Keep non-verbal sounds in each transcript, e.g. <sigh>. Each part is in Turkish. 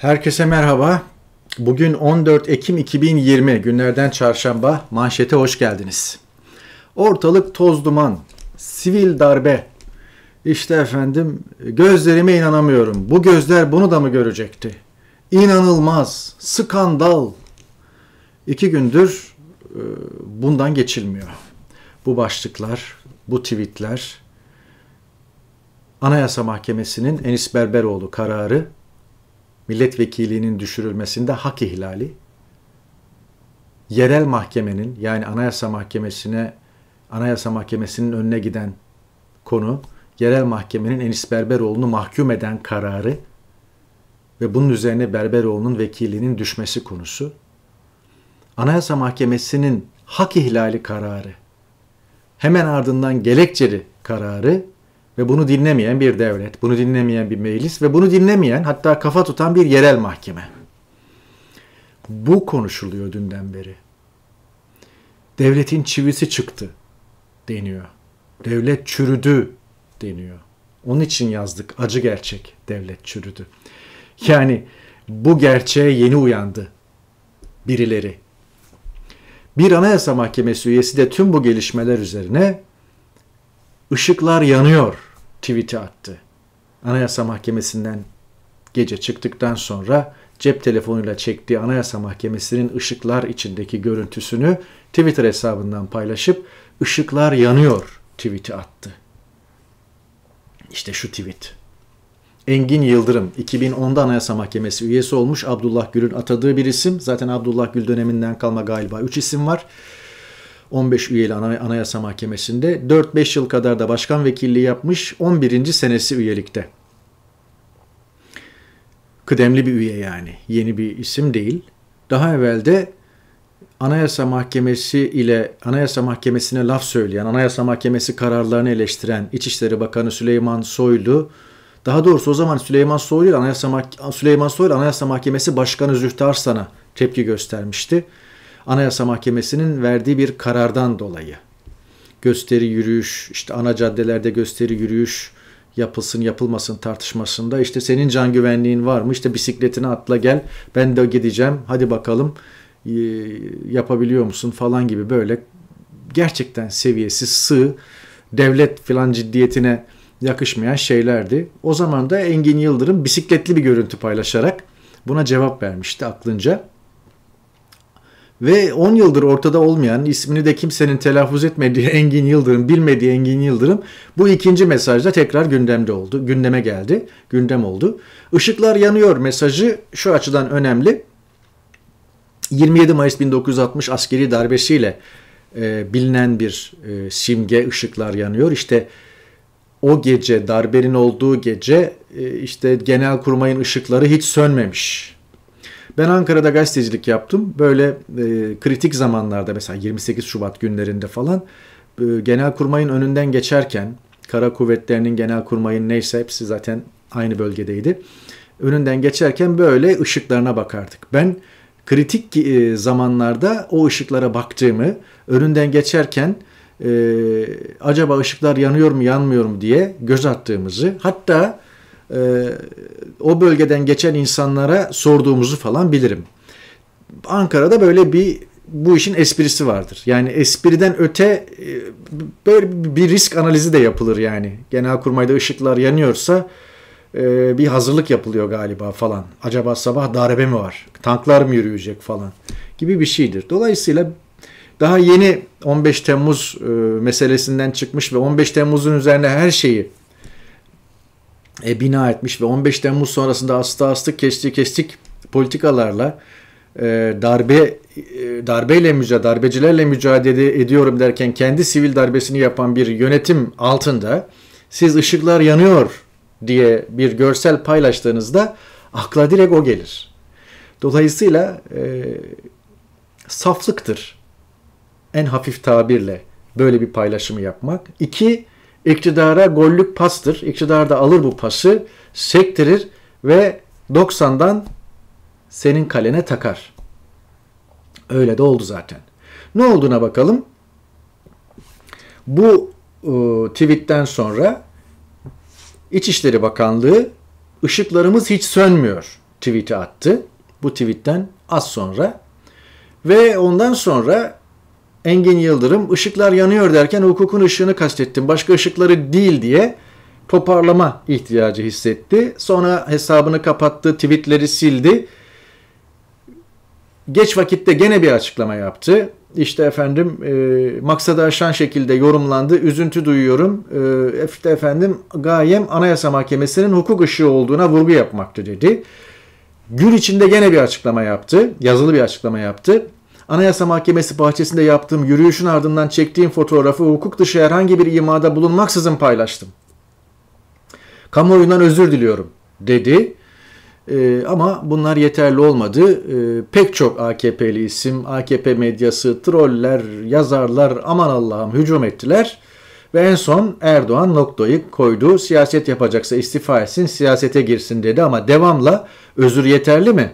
Herkese merhaba. Bugün 14 Ekim 2020 günlerden çarşamba manşete hoş geldiniz. Ortalık toz duman, sivil darbe. İşte efendim gözlerime inanamıyorum. Bu gözler bunu da mı görecekti? İnanılmaz, skandal. İki gündür e, bundan geçilmiyor. Bu başlıklar, bu tweetler, Anayasa Mahkemesi'nin Enis Berberoğlu kararı milletvekilliğinin düşürülmesinde hak ihlali, yerel mahkemenin yani Anayasa Mahkemesi'ne Anayasa Mahkemesi'nin önüne giden konu yerel mahkemenin Enis Berberoğlu'nu mahkum eden kararı ve bunun üzerine Berberoğlu'nun vekilinin düşmesi konusu. Anayasa Mahkemesi'nin hak ihlali kararı. Hemen ardından Gelekçeli kararı ve bunu dinlemeyen bir devlet, bunu dinlemeyen bir meclis ve bunu dinlemeyen hatta kafa tutan bir yerel mahkeme. Bu konuşuluyor dünden beri. Devletin çivisi çıktı deniyor. Devlet çürüdü deniyor. Onun için yazdık acı gerçek devlet çürüdü. Yani bu gerçeğe yeni uyandı birileri. Bir anayasa mahkemesi üyesi de tüm bu gelişmeler üzerine ışıklar yanıyor tweet'i attı. Anayasa Mahkemesi'nden gece çıktıktan sonra cep telefonuyla çektiği Anayasa Mahkemesi'nin ışıklar içindeki görüntüsünü Twitter hesabından paylaşıp ışıklar yanıyor tweet'i attı. İşte şu tweet. Engin Yıldırım 2010'da Anayasa Mahkemesi üyesi olmuş Abdullah Gül'ün atadığı bir isim. Zaten Abdullah Gül döneminden kalma galiba 3 isim var. 15 üyeli Anayasa Mahkemesi'nde 4-5 yıl kadar da başkan vekilliği yapmış 11. senesi üyelikte. Kıdemli bir üye yani. Yeni bir isim değil. Daha evvelde Anayasa Mahkemesi ile Anayasa Mahkemesi'ne laf söyleyen, Anayasa Mahkemesi kararlarını eleştiren İçişleri Bakanı Süleyman Soylu, daha doğrusu o zaman Süleyman Soylu ile Anayasa, Mah Süleyman Soylu Anayasa Mahkemesi Başkanı Zühtü Arslan'a tepki göstermişti. Anayasa Mahkemesi'nin verdiği bir karardan dolayı gösteri yürüyüş, işte ana caddelerde gösteri yürüyüş yapılsın yapılmasın tartışmasında işte senin can güvenliğin var mı? İşte bisikletine atla gel ben de gideceğim hadi bakalım e, yapabiliyor musun falan gibi böyle gerçekten seviyesi sığ devlet filan ciddiyetine yakışmayan şeylerdi. O zaman da Engin Yıldırım bisikletli bir görüntü paylaşarak buna cevap vermişti aklınca. Ve 10 yıldır ortada olmayan, ismini de kimsenin telaffuz etmediği <laughs> Engin Yıldırım, bilmediği Engin Yıldırım bu ikinci mesajda tekrar gündemde oldu. Gündeme geldi, gündem oldu. Işıklar yanıyor mesajı şu açıdan önemli. 27 Mayıs 1960 askeri darbesiyle e, bilinen bir e, simge ışıklar yanıyor. İşte o gece darbenin olduğu gece e, işte kurmayın ışıkları hiç sönmemiş. Ben Ankara'da gazetecilik yaptım. Böyle e, kritik zamanlarda mesela 28 Şubat günlerinde falan e, Genelkurmay'ın önünden geçerken Kara Kuvvetleri'nin Genelkurmay'ın neyse hepsi zaten aynı bölgedeydi. Önünden geçerken böyle ışıklarına bakardık. Ben kritik e, zamanlarda o ışıklara baktığımı önünden geçerken e, acaba ışıklar yanıyor mu yanmıyor mu diye göz attığımızı hatta e, o bölgeden geçen insanlara sorduğumuzu falan bilirim. Ankara'da böyle bir bu işin esprisi vardır. Yani espriden öte e, böyle bir risk analizi de yapılır yani. Genelkurmayda ışıklar yanıyorsa e, bir hazırlık yapılıyor galiba falan. Acaba sabah darbe mi var? Tanklar mı yürüyecek falan gibi bir şeydir. Dolayısıyla daha yeni 15 Temmuz e, meselesinden çıkmış ve 15 Temmuz'un üzerine her şeyi e, bina etmiş ve 15 Temmuz sonrasında astı astık kesti kestik politikalarla e, darbe e, darbeyle mücadele, darbecilerle mücadele ediyorum derken kendi sivil darbesini yapan bir yönetim altında siz ışıklar yanıyor diye bir görsel paylaştığınızda akla direkt o gelir. Dolayısıyla e, saflıktır en hafif tabirle böyle bir paylaşımı yapmak. İki, İktidara gollük pastır. İktidar da alır bu pası, sektirir ve 90'dan senin kalene takar. Öyle de oldu zaten. Ne olduğuna bakalım. Bu e, tweetten sonra İçişleri Bakanlığı ışıklarımız hiç sönmüyor tweet'i attı. Bu tweetten az sonra ve ondan sonra Engin Yıldırım ışıklar yanıyor derken hukukun ışığını kastettim. Başka ışıkları değil diye toparlama ihtiyacı hissetti. Sonra hesabını kapattı, tweetleri sildi. Geç vakitte gene bir açıklama yaptı. İşte efendim e, maksadı aşan şekilde yorumlandı. Üzüntü duyuyorum. E, işte efendim gayem Anayasa Mahkemesi'nin hukuk ışığı olduğuna vurgu yapmaktı dedi. Gün içinde gene bir açıklama yaptı. Yazılı bir açıklama yaptı. Anayasa Mahkemesi bahçesinde yaptığım yürüyüşün ardından çektiğim fotoğrafı hukuk dışı herhangi bir imada bulunmaksızın paylaştım. Kamuoyundan özür diliyorum dedi. Ee, ama bunlar yeterli olmadı. Ee, pek çok AKP'li isim, AKP medyası, troller, yazarlar aman Allah'ım hücum ettiler. Ve en son Erdoğan noktayı koydu. Siyaset yapacaksa istifa etsin, siyasete girsin dedi ama devamla özür yeterli mi?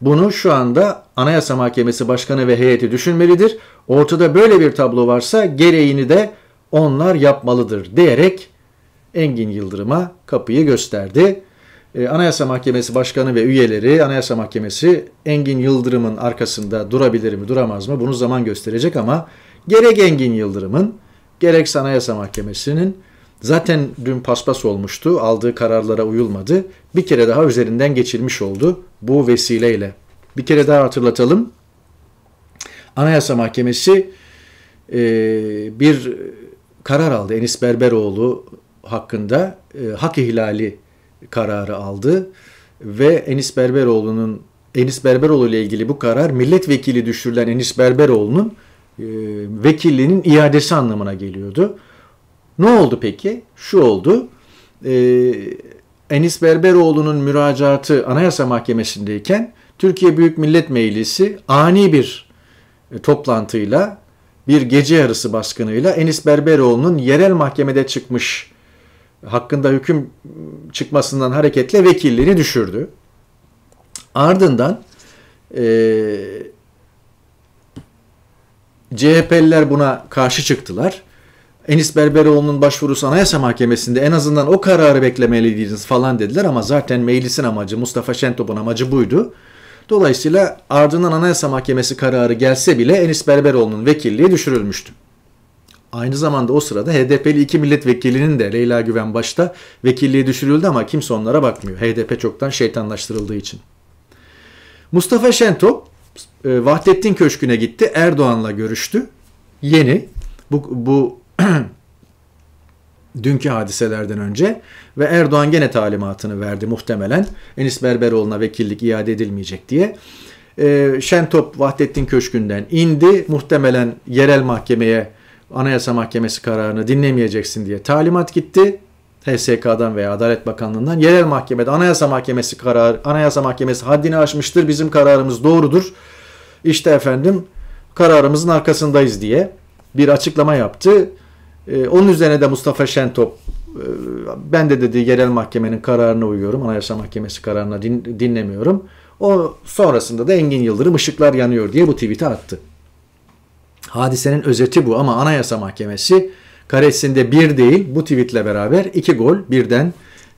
Bunu şu anda Anayasa Mahkemesi Başkanı ve heyeti düşünmelidir. Ortada böyle bir tablo varsa gereğini de onlar yapmalıdır diyerek Engin Yıldırım'a kapıyı gösterdi. Ee, Anayasa Mahkemesi Başkanı ve üyeleri Anayasa Mahkemesi Engin Yıldırım'ın arkasında durabilir mi duramaz mı bunu zaman gösterecek ama gerek Engin Yıldırım'ın gerek Anayasa Mahkemesi'nin Zaten dün paspas olmuştu, aldığı kararlara uyulmadı. Bir kere daha üzerinden geçilmiş oldu bu vesileyle. Bir kere daha hatırlatalım. Anayasa Mahkemesi e, bir karar aldı. Enis Berberoğlu hakkında e, hak ihlali kararı aldı ve Enis Berberoğlu'nun Enis Berberoğlu ile ilgili bu karar milletvekili düşürülen Enis Berberoğlu'nun e, vekilliğinin iadesi anlamına geliyordu. Ne oldu peki? Şu oldu. Ee, Enis Berberoğlu'nun müracaatı Anayasa Mahkemesi'ndeyken Türkiye Büyük Millet Meclisi ani bir e, toplantıyla bir gece yarısı baskınıyla Enis Berberoğlu'nun yerel mahkemede çıkmış hakkında hüküm çıkmasından hareketle vekilliğini düşürdü. Ardından e, CHP'liler buna karşı çıktılar. Enis Berberoğlu'nun başvurusu Anayasa Mahkemesi'nde en azından o kararı beklemeliydiniz falan dediler ama zaten meclisin amacı Mustafa Şentop'un amacı buydu. Dolayısıyla ardından Anayasa Mahkemesi kararı gelse bile Enis Berberoğlu'nun vekilliği düşürülmüştü. Aynı zamanda o sırada HDP'li iki milletvekilinin de Leyla Güven başta vekilliği düşürüldü ama kimse onlara bakmıyor. HDP çoktan şeytanlaştırıldığı için. Mustafa Şentop e, Vahdettin Köşkü'ne gitti. Erdoğan'la görüştü. Yeni. Bu, bu <clears throat> dünkü hadiselerden önce ve Erdoğan gene talimatını verdi muhtemelen Enis Berberoğlu'na vekillik iade edilmeyecek diye. E, Şentop Vahdettin Köşkü'nden indi muhtemelen yerel mahkemeye Anayasa Mahkemesi kararını dinlemeyeceksin diye talimat gitti. HSK'dan veya Adalet Bakanlığı'ndan yerel mahkemede Anayasa Mahkemesi kararı Anayasa Mahkemesi haddini aşmıştır. Bizim kararımız doğrudur. İşte efendim kararımızın arkasındayız diye bir açıklama yaptı. E, onun üzerine de Mustafa Şentop e, ben de dedi yerel mahkemenin kararına uyuyorum. Anayasa Mahkemesi kararına din, dinlemiyorum. O sonrasında da Engin Yıldırım ışıklar yanıyor diye bu tweet'i attı. Hadisenin özeti bu ama Anayasa Mahkemesi karesinde bir değil bu tweetle beraber iki gol birden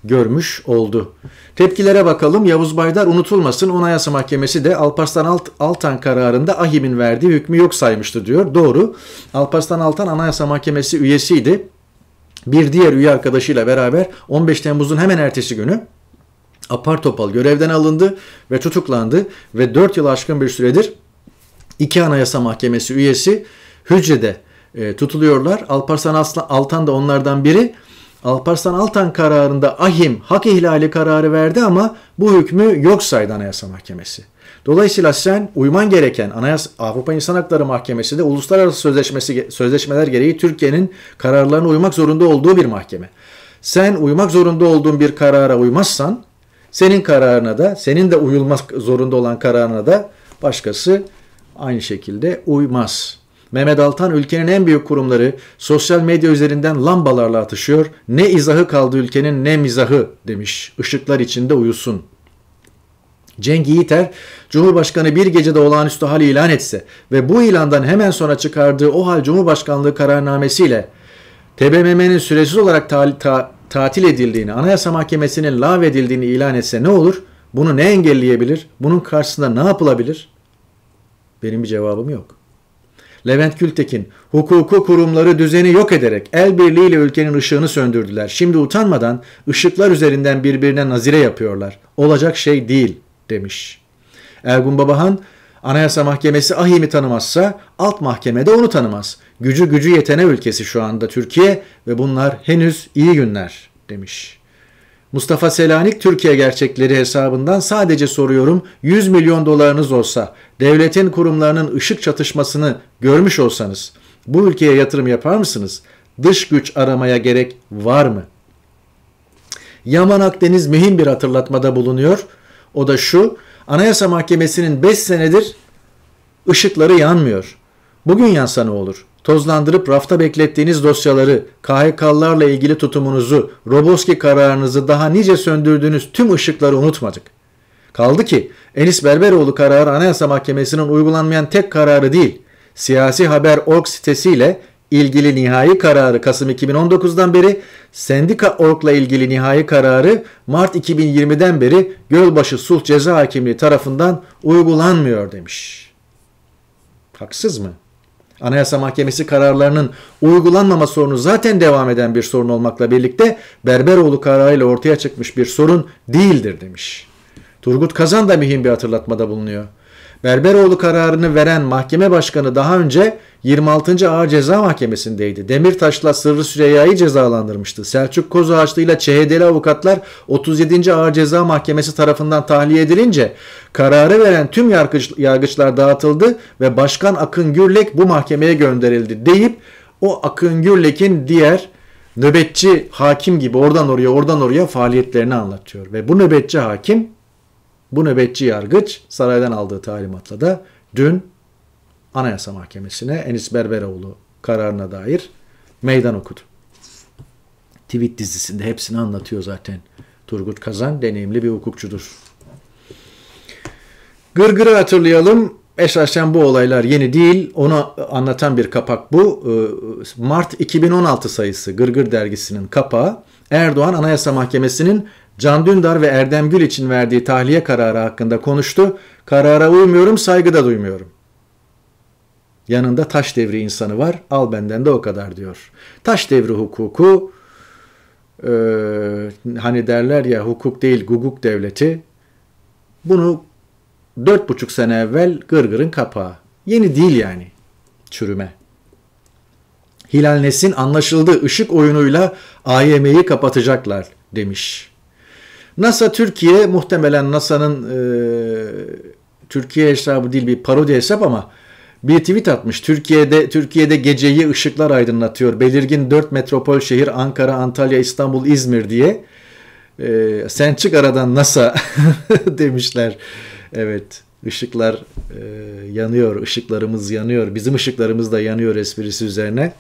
görmüş oldu. Tepkilere bakalım. Yavuz Baydar unutulmasın. Anayasa Mahkemesi de Alparslan Alt Altan kararında ahimin verdiği hükmü yok saymıştı diyor. Doğru. Alparslan Altan Anayasa Mahkemesi üyesiydi. Bir diğer üye arkadaşıyla beraber 15 Temmuz'un hemen ertesi günü apar topal görevden alındı ve tutuklandı ve 4 yıl aşkın bir süredir iki Anayasa Mahkemesi üyesi hücrede e, tutuluyorlar. Alparslan Altan da onlardan biri. Alparslan Altan kararında ahim hak ihlali kararı verdi ama bu hükmü yok saydı Anayasa Mahkemesi. Dolayısıyla sen uyman gereken Anayasa Avrupa İnsan Hakları Mahkemesi de uluslararası sözleşmesi sözleşmeler gereği Türkiye'nin kararlarına uymak zorunda olduğu bir mahkeme. Sen uymak zorunda olduğun bir karara uymazsan senin kararına da senin de uyulmak zorunda olan kararına da başkası aynı şekilde uymaz. Mehmet Altan ülkenin en büyük kurumları sosyal medya üzerinden lambalarla atışıyor. Ne izahı kaldı ülkenin ne mizahı demiş. Işıklar içinde uyusun Cenk Yiğiter, Cumhurbaşkanı bir gecede olağanüstü hal ilan etse ve bu ilandan hemen sonra çıkardığı o hal Cumhurbaşkanlığı kararnamesiyle TBMM'nin süresiz olarak ta- ta- tatil edildiğini, Anayasa Mahkemesi'nin edildiğini ilan etse ne olur? Bunu ne engelleyebilir? Bunun karşısında ne yapılabilir? Benim bir cevabım yok. Levent Gültekin, hukuku kurumları düzeni yok ederek el birliğiyle ülkenin ışığını söndürdüler. Şimdi utanmadan ışıklar üzerinden birbirine nazire yapıyorlar. Olacak şey değil demiş. Ergun Babahan, Anayasa Mahkemesi Ahim'i tanımazsa alt mahkemede onu tanımaz. Gücü gücü yetene ülkesi şu anda Türkiye ve bunlar henüz iyi günler demiş. Mustafa Selanik Türkiye gerçekleri hesabından sadece soruyorum 100 milyon dolarınız olsa devletin kurumlarının ışık çatışmasını görmüş olsanız bu ülkeye yatırım yapar mısınız? Dış güç aramaya gerek var mı? Yaman Akdeniz mühim bir hatırlatmada bulunuyor. O da şu Anayasa Mahkemesi'nin 5 senedir ışıkları yanmıyor. Bugün yansa ne olur? tozlandırıp rafta beklettiğiniz dosyaları, KHK'larla ilgili tutumunuzu, Roboski kararınızı daha nice söndürdüğünüz tüm ışıkları unutmadık. Kaldı ki Enis Berberoğlu kararı Anayasa Mahkemesi'nin uygulanmayan tek kararı değil, siyasi haber.org sitesiyle ilgili nihai kararı Kasım 2019'dan beri, sendika orgla ilgili nihai kararı Mart 2020'den beri Gölbaşı Sulh Ceza Hakimliği tarafından uygulanmıyor demiş. Haksız mı? Anayasa Mahkemesi kararlarının uygulanmama sorunu zaten devam eden bir sorun olmakla birlikte Berberoğlu kararıyla ortaya çıkmış bir sorun değildir demiş. Turgut Kazan da mühim bir hatırlatmada bulunuyor. Berberoğlu kararını veren mahkeme başkanı daha önce 26. Ağır Ceza Mahkemesi'ndeydi. Demirtaş'la Sırrı Süreyya'yı cezalandırmıştı. Selçuk Kozağaçlı ile CHD'li avukatlar 37. Ağır Ceza Mahkemesi tarafından tahliye edilince kararı veren tüm yargıç, yargıçlar dağıtıldı ve Başkan Akın Gürlek bu mahkemeye gönderildi deyip o Akın Gürlek'in diğer nöbetçi hakim gibi oradan oraya oradan oraya faaliyetlerini anlatıyor. Ve bu nöbetçi hakim bu nöbetçi yargıç saraydan aldığı talimatla da dün Anayasa Mahkemesi'ne Enis Berberoğlu kararına dair meydan okudu. Tweet dizisinde hepsini anlatıyor zaten. Turgut Kazan deneyimli bir hukukçudur. Gırgır'ı hatırlayalım. Esasen bu olaylar yeni değil. Onu anlatan bir kapak bu. Ee, Mart 2016 sayısı Gırgır dergisinin kapağı Erdoğan Anayasa Mahkemesi'nin Can Dündar ve Erdem Gül için verdiği tahliye kararı hakkında konuştu. Karara uymuyorum, saygıda duymuyorum. Yanında taş devri insanı var, al benden de o kadar diyor. Taş devri hukuku, e, hani derler ya hukuk değil guguk devleti, bunu dört buçuk sene evvel Gırgır'ın kapağı. Yeni değil yani çürüme. Hilal Nesin anlaşıldı ışık oyunuyla AYM'yi kapatacaklar demiş. NASA Türkiye muhtemelen NASA'nın e, Türkiye hesabı değil bir parodi hesap ama bir tweet atmış. Türkiye'de Türkiye'de geceyi ışıklar aydınlatıyor. Belirgin 4 metropol şehir Ankara, Antalya, İstanbul, İzmir diye. E, sen çık aradan NASA <laughs> demişler. Evet ışıklar e, yanıyor, ışıklarımız yanıyor. Bizim ışıklarımız da yanıyor esprisi üzerine.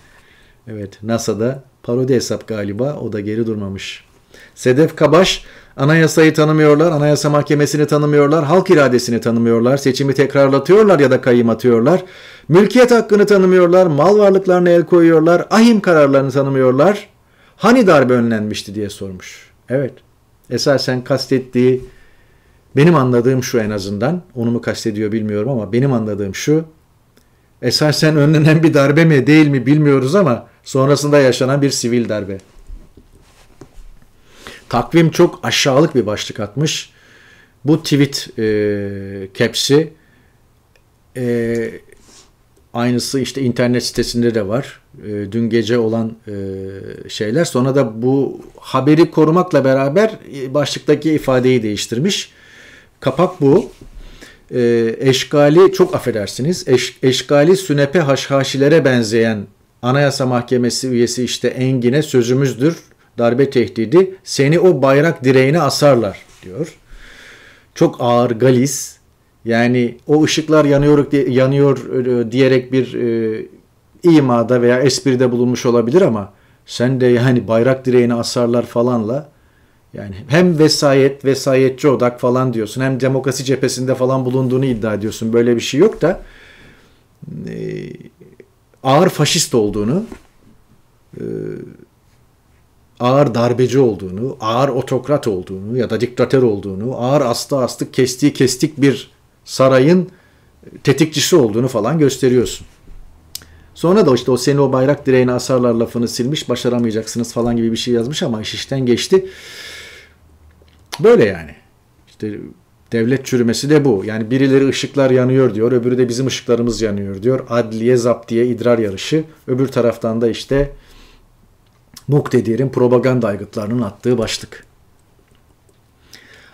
Evet NASA'da parodi hesap galiba o da geri durmamış. Sedef Kabaş, anayasayı tanımıyorlar, anayasa mahkemesini tanımıyorlar, halk iradesini tanımıyorlar, seçimi tekrarlatıyorlar ya da kayyım atıyorlar, mülkiyet hakkını tanımıyorlar, mal varlıklarına el koyuyorlar, ahim kararlarını tanımıyorlar. Hani darbe önlenmişti diye sormuş. Evet, esasen kastettiği, benim anladığım şu en azından, onu mu kastediyor bilmiyorum ama benim anladığım şu, esasen önlenen bir darbe mi değil mi bilmiyoruz ama sonrasında yaşanan bir sivil darbe. Takvim çok aşağılık bir başlık atmış. Bu tweet e, caps'i e, aynısı işte internet sitesinde de var. E, dün gece olan e, şeyler. Sonra da bu haberi korumakla beraber e, başlıktaki ifadeyi değiştirmiş. Kapak bu. E, eşgali çok affedersiniz. Eş, eşgali sünepe haşhaşilere benzeyen Anayasa Mahkemesi üyesi işte Engin'e sözümüzdür darbe tehdidi seni o bayrak direğine asarlar diyor. Çok ağır galis yani o ışıklar yanıyor diye, yanıyor e, diyerek bir e, imada veya espride bulunmuş olabilir ama sen de yani bayrak direğini asarlar falanla yani hem vesayet, vesayetçi odak falan diyorsun. Hem demokrasi cephesinde falan bulunduğunu iddia ediyorsun. Böyle bir şey yok da e, ağır faşist olduğunu e, ağır darbeci olduğunu, ağır otokrat olduğunu ya da diktatör olduğunu, ağır astı astı kestiği kestik bir sarayın tetikçisi olduğunu falan gösteriyorsun. Sonra da işte o seni o bayrak direğine asarlar lafını silmiş, başaramayacaksınız falan gibi bir şey yazmış ama iş işten geçti. Böyle yani. İşte devlet çürümesi de bu. Yani birileri ışıklar yanıyor diyor, öbürü de bizim ışıklarımız yanıyor diyor. Adliye, zaptiye, idrar yarışı. Öbür taraftan da işte muktedir'in propaganda aygıtlarının attığı başlık.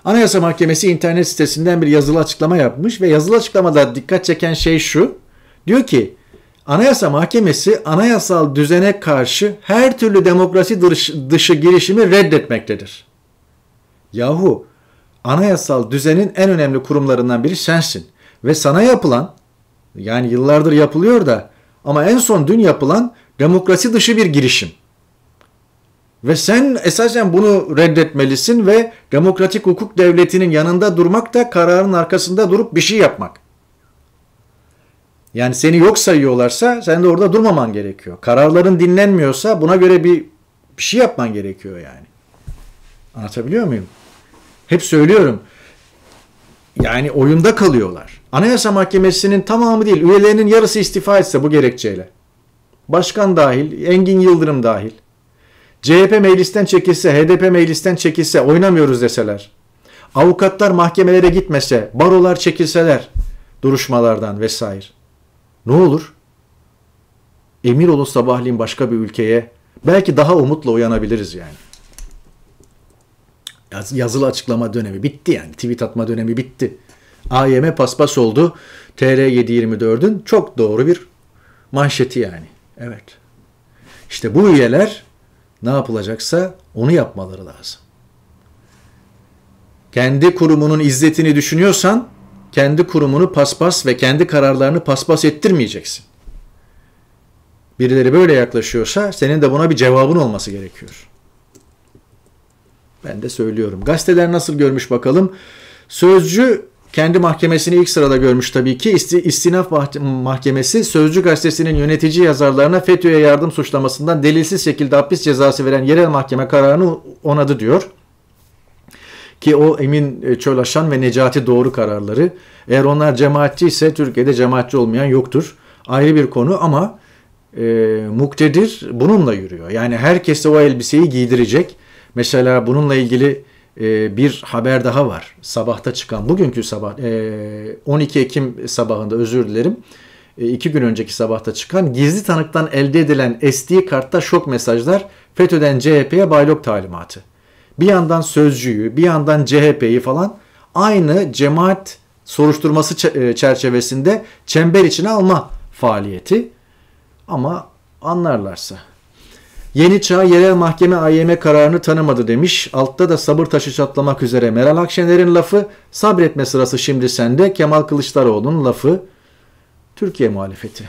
Anayasa Mahkemesi internet sitesinden bir yazılı açıklama yapmış ve yazılı açıklamada dikkat çeken şey şu. Diyor ki Anayasa Mahkemesi anayasal düzene karşı her türlü demokrasi dışı girişimi reddetmektedir. Yahu anayasal düzenin en önemli kurumlarından biri sensin ve sana yapılan yani yıllardır yapılıyor da ama en son dün yapılan demokrasi dışı bir girişim. Ve sen esasen bunu reddetmelisin ve demokratik hukuk devletinin yanında durmak da kararın arkasında durup bir şey yapmak. Yani seni yok sayıyorlarsa sen de orada durmaman gerekiyor. Kararların dinlenmiyorsa buna göre bir, bir şey yapman gerekiyor yani. Anlatabiliyor muyum? Hep söylüyorum. Yani oyunda kalıyorlar. Anayasa Mahkemesi'nin tamamı değil, üyelerinin yarısı istifa etse bu gerekçeyle. Başkan dahil, Engin Yıldırım dahil. CHP meclisten çekilse, HDP meclisten çekilse, oynamıyoruz deseler, avukatlar mahkemelere gitmese, barolar çekilseler duruşmalardan vesaire. Ne olur? Emir olun sabahleyin başka bir ülkeye. Belki daha umutla uyanabiliriz yani. Yaz, yazılı açıklama dönemi bitti yani. Tweet atma dönemi bitti. AYM paspas oldu. TR724'ün çok doğru bir manşeti yani. Evet. İşte bu üyeler ne yapılacaksa onu yapmaları lazım. Kendi kurumunun izzetini düşünüyorsan kendi kurumunu paspas ve kendi kararlarını paspas ettirmeyeceksin. Birileri böyle yaklaşıyorsa senin de buna bir cevabın olması gerekiyor. Ben de söylüyorum. Gazeteler nasıl görmüş bakalım. Sözcü kendi mahkemesini ilk sırada görmüş tabii ki. İstinaf Mahkemesi Sözcü Gazetesi'nin yönetici yazarlarına FETÖ'ye yardım suçlamasından delilsiz şekilde hapis cezası veren yerel mahkeme kararını onadı diyor. Ki o Emin e, Çölaşan ve Necati Doğru kararları. Eğer onlar cemaatçi ise Türkiye'de cemaatçi olmayan yoktur. Ayrı bir konu ama e, muktedir bununla yürüyor. Yani herkese o elbiseyi giydirecek. Mesela bununla ilgili ee, bir haber daha var. Sabahta çıkan bugünkü sabah 12 e, Ekim sabahında özür dilerim. E, iki gün önceki sabahta çıkan gizli tanıktan elde edilen SD kartta şok mesajlar FETÖ'den CHP'ye baylok talimatı. Bir yandan sözcüyü bir yandan CHP'yi falan aynı cemaat soruşturması e, çerçevesinde çember içine alma faaliyeti. Ama anlarlarsa Yeni Çağ yerel mahkeme AYM kararını tanımadı demiş. Altta da sabır taşı çatlamak üzere Meral Akşener'in lafı. Sabretme sırası şimdi sende. Kemal Kılıçdaroğlu'nun lafı. Türkiye muhalefeti.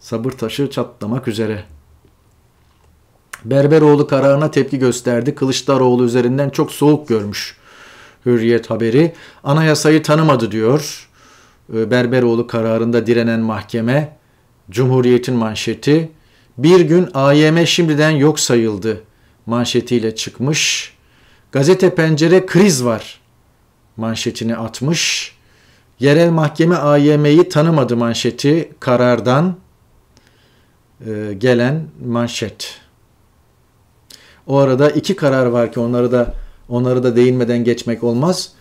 Sabır taşı çatlamak üzere. Berberoğlu kararına tepki gösterdi. Kılıçdaroğlu üzerinden çok soğuk görmüş. Hürriyet haberi. Anayasayı tanımadı diyor. Ee, Berberoğlu kararında direnen mahkeme. Cumhuriyet'in manşeti bir gün AYM şimdiden yok sayıldı manşetiyle çıkmış. Gazete Pencere kriz var manşetini atmış. Yerel mahkeme AYM'yi tanımadı manşeti karardan e, gelen manşet. O arada iki karar var ki onları da onları da değinmeden geçmek olmaz.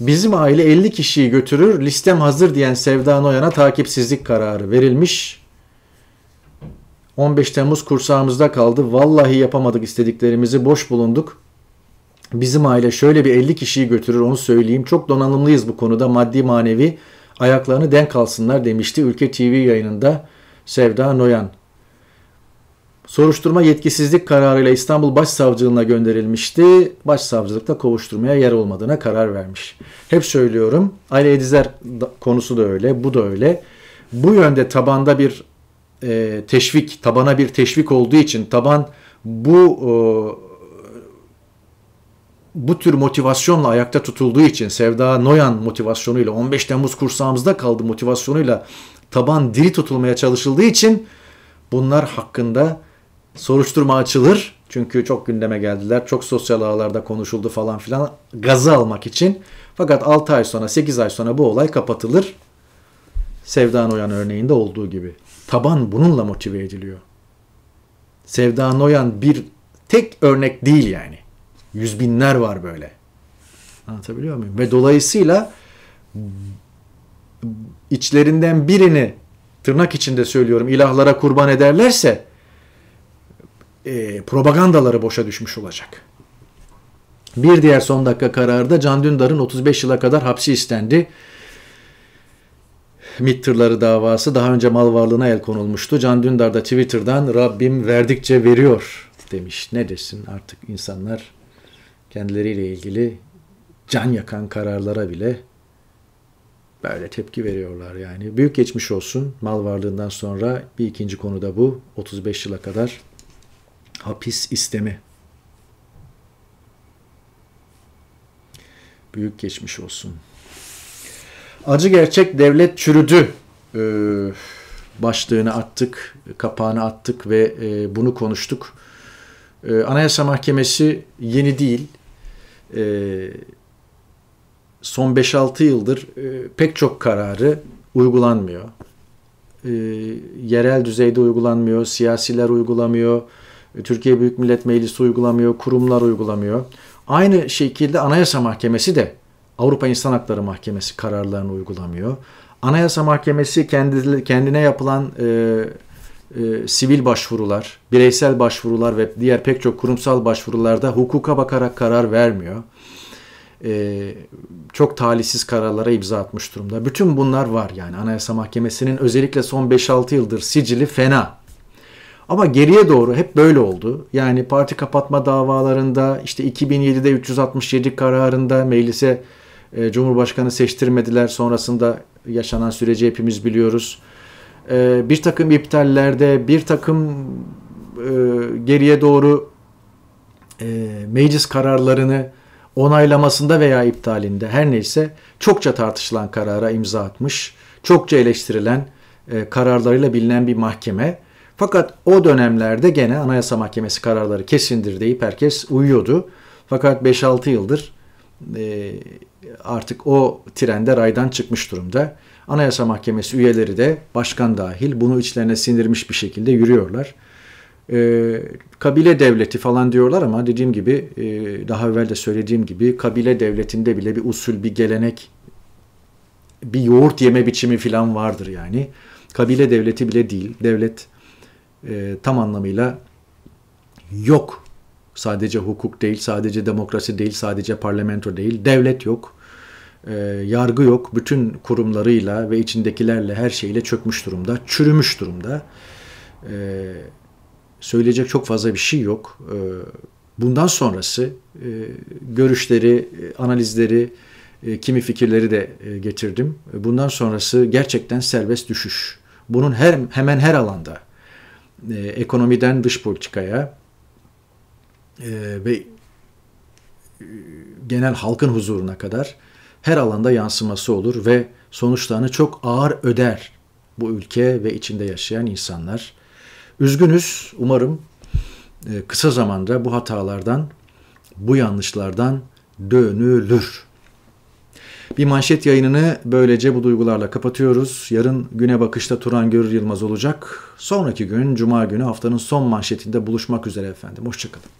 Bizim aile 50 kişiyi götürür listem hazır diyen Sevda Noyan'a takipsizlik kararı verilmiş. 15 Temmuz kursağımızda kaldı. Vallahi yapamadık istediklerimizi. Boş bulunduk. Bizim aile şöyle bir 50 kişiyi götürür onu söyleyeyim. Çok donanımlıyız bu konuda maddi manevi. Ayaklarını denk alsınlar demişti Ülke TV yayınında Sevda Noyan. Soruşturma yetkisizlik kararıyla İstanbul Başsavcılığına gönderilmişti. Başsavcılıkta kovuşturmaya yer olmadığına karar vermiş. Hep söylüyorum aile Edizer konusu da öyle bu da öyle. Bu yönde tabanda bir e, teşvik, tabana bir teşvik olduğu için taban bu e, bu tür motivasyonla ayakta tutulduğu için Sevda Noyan motivasyonuyla 15 Temmuz kursağımızda kaldı motivasyonuyla taban diri tutulmaya çalışıldığı için bunlar hakkında soruşturma açılır. Çünkü çok gündeme geldiler. Çok sosyal ağlarda konuşuldu falan filan. Gazı almak için. Fakat 6 ay sonra 8 ay sonra bu olay kapatılır. Sevda Noyan örneğinde olduğu gibi. Taban bununla motive ediliyor. Sevda Noyan bir tek örnek değil yani. Yüz binler var böyle. Anlatabiliyor muyum? Ve dolayısıyla içlerinden birini tırnak içinde söylüyorum ilahlara kurban ederlerse e, propagandaları boşa düşmüş olacak. Bir diğer son dakika kararda Can Dündar'ın 35 yıla kadar hapsi istendi. MİT tırları davası daha önce mal varlığına el konulmuştu. Can Dündar da Twitter'dan Rabbim verdikçe veriyor demiş. Ne desin artık insanlar kendileriyle ilgili can yakan kararlara bile böyle tepki veriyorlar yani. Büyük geçmiş olsun mal varlığından sonra bir ikinci konu da bu. 35 yıla kadar hapis istemi. Büyük geçmiş olsun. Acı gerçek devlet çürüdü e, başlığını attık, kapağını attık ve e, bunu konuştuk. E, Anayasa Mahkemesi yeni değil. E, son 5-6 yıldır e, pek çok kararı uygulanmıyor. E, yerel düzeyde uygulanmıyor, siyasiler uygulamıyor, e, Türkiye Büyük Millet Meclisi uygulamıyor, kurumlar uygulamıyor. Aynı şekilde Anayasa Mahkemesi de Avrupa İnsan Hakları Mahkemesi kararlarını uygulamıyor. Anayasa Mahkemesi kendine yapılan e, e, sivil başvurular, bireysel başvurular ve diğer pek çok kurumsal başvurularda hukuka bakarak karar vermiyor. E, çok talihsiz kararlara imza atmış durumda. Bütün bunlar var yani Anayasa Mahkemesi'nin özellikle son 5-6 yıldır sicili fena. Ama geriye doğru hep böyle oldu. Yani parti kapatma davalarında işte 2007'de 367 kararında meclise e, Cumhurbaşkanı seçtirmediler. Sonrasında yaşanan süreci hepimiz biliyoruz. E, bir takım iptallerde, bir takım e, geriye doğru e, meclis kararlarını onaylamasında veya iptalinde her neyse çokça tartışılan karara imza atmış, çokça eleştirilen e, kararlarıyla bilinen bir mahkeme. Fakat o dönemlerde gene Anayasa Mahkemesi kararları kesindir deyip herkes uyuyordu. Fakat 5-6 yıldır e, artık o trende raydan çıkmış durumda. Anayasa Mahkemesi üyeleri de başkan dahil bunu içlerine sindirmiş bir şekilde yürüyorlar. Ee, kabile devleti falan diyorlar ama dediğim gibi e, daha evvel de söylediğim gibi kabile devletinde bile bir usul, bir gelenek, bir yoğurt yeme biçimi falan vardır yani. Kabile devleti bile değil. Devlet e, tam anlamıyla yok Sadece hukuk değil, sadece demokrasi değil, sadece parlamento değil, devlet yok, e, yargı yok. Bütün kurumlarıyla ve içindekilerle her şeyle çökmüş durumda, çürümüş durumda. E, söyleyecek çok fazla bir şey yok. E, bundan sonrası e, görüşleri, e, analizleri, e, kimi fikirleri de e, getirdim. E, bundan sonrası gerçekten serbest düşüş. Bunun her hemen her alanda e, ekonomiden dış politikaya, e, ve e, genel halkın huzuruna kadar her alanda yansıması olur ve sonuçlarını çok ağır öder bu ülke ve içinde yaşayan insanlar. Üzgünüz umarım e, kısa zamanda bu hatalardan, bu yanlışlardan dönülür. Bir manşet yayınını böylece bu duygularla kapatıyoruz. Yarın güne bakışta Turan Görür Yılmaz olacak. Sonraki gün Cuma günü haftanın son manşetinde buluşmak üzere efendim. Hoşçakalın.